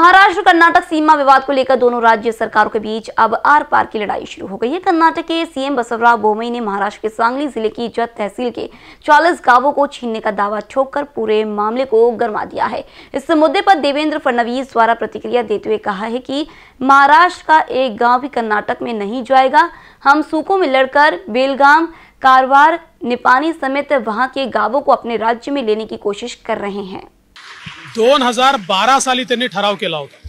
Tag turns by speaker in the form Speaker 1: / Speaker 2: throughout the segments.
Speaker 1: महाराष्ट्र कर्नाटक सीमा विवाद को लेकर दोनों राज्य सरकारों के बीच अब आर पार की लड़ाई शुरू हो गई है कर्नाटक के सीएम बसवराव बोमई ने महाराष्ट्र के सांगली जिले की जत तहसील के 40 गांवों को छीनने का दावा ठोककर पूरे मामले को गरमा दिया है इस मुद्दे पर देवेंद्र फडणवीस द्वारा प्रतिक्रिया देते हुए कहा है कि महाराष्ट्र का एक गाँव भी कर्नाटक में नहीं जाएगा हम सूखों में लड़कर बेलगाम कारवार निपानी समेत वहाँ के गाँवों को अपने राज्य में लेने की कोशिश कर
Speaker 2: रहे हैं दोन हजार बारा साली त्यांनी ठराव केला होता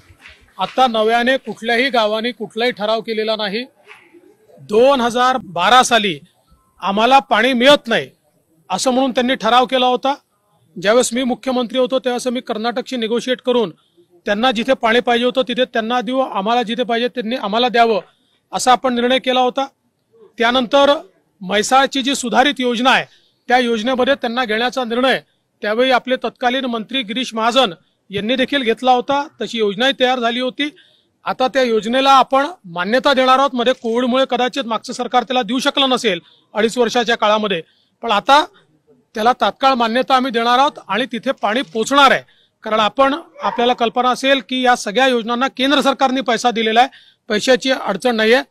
Speaker 2: आता नव्याने कुठल्याही गावाने कुठलाही ठराव केलेला नाही दोन हजार बारा साली आम्हाला पाणी मिळत नाही असं म्हणून त्यांनी ठराव केला होता ज्यावेळेस मी मुख्यमंत्री होतो त्यावेळेस मी कर्नाटकशी निगोशिएट करून त्यांना जिथे पाणी पाहिजे होतं तिथे त्यांना देऊ आम्हाला जिथे पाहिजे त्यांनी आम्हाला द्यावं असा आपण निर्णय केला होता त्यानंतर म्हैसाळची जी सुधारित योजना आहे त्या योजनेमध्ये त्यांना घेण्याचा निर्णय त्यावेळी आपले तत्कालीन मंत्री गिरीश महाजन यांनी देखील घेतला होता तशी योजनाही तयार झाली होती आता त्या योजनेला आपण मान्यता देणार आहोत मध्ये कोविडमुळे कदाचित मागचं सरकार त्याला देऊ शकलं नसेल अडीच वर्षाच्या काळामध्ये पण आता त्याला तात्काळ मान्यता आम्ही देणार आहोत आणि तिथे पाणी पोचणार आहे कारण आपण आपल्याला कल्पना असेल की या सगळ्या योजनांना केंद्र सरकारने पैसा दिलेला आहे पैशाची अडचण नाही आहे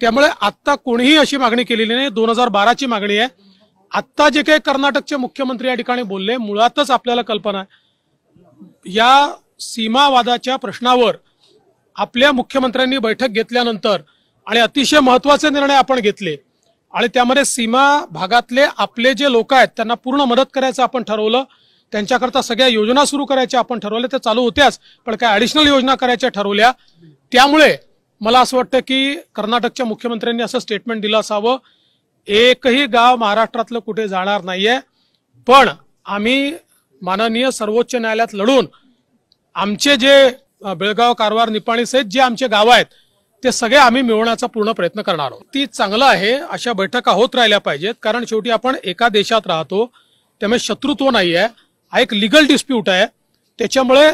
Speaker 2: त्यामुळे आत्ता कोणीही अशी मागणी केलेली नाही दोन हजार बाराची मागणी आहे आत्ता जे काही कर्नाटकचे मुख्यमंत्री या ठिकाणी बोलले मुळातच आपल्याला कल्पना आहे या सीमावादाच्या प्रश्नावर आपल्या मुख्यमंत्र्यांनी बैठक घेतल्यानंतर आणि अतिशय महत्वाचे निर्णय आपण घेतले आणि त्यामध्ये सीमा भागातले आपले जे लोक आहेत त्यांना पूर्ण मदत करायचं आपण ठरवलं त्यांच्याकरता सगळ्या योजना सुरू करायच्या आपण ठरवल्या त्या चालू होत्याच पण काय ॲडिशनल योजना करायच्या ठरवल्या त्यामुळे मला असं वाटतं की कर्नाटकच्या मुख्यमंत्र्यांनी असं स्टेटमेंट दिलं असावं एकही गाव महाराष्ट्रातलं कुठे जाणार नाहीये पण आम्ही माननीय सर्वोच्च न्यायालयात लढून आमचे जे बेळगाव कारवार निपाणी सहित जे आमचे गाव आहेत ते सगळे आम्ही मिळवण्याचा पूर्ण प्रयत्न करणार आहोत ती चांगलं आहे अशा बैठका होत राहिल्या पाहिजेत कारण शेवटी आपण एका देशात राहतो त्यामुळे शत्रुत्व नाही आहे हा एक लिगल डिस्प्यूट आहे त्याच्यामुळे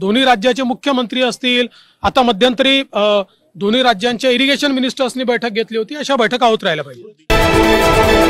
Speaker 2: दोन्ही राज्याचे मुख्यमंत्री असतील आता मध्यंतरी दोन्ही राज्यांच्या इरिगेशन मिनिस्टर्सनी बैठक घेतली होती अशा बैठका होत राहायला पाहिजे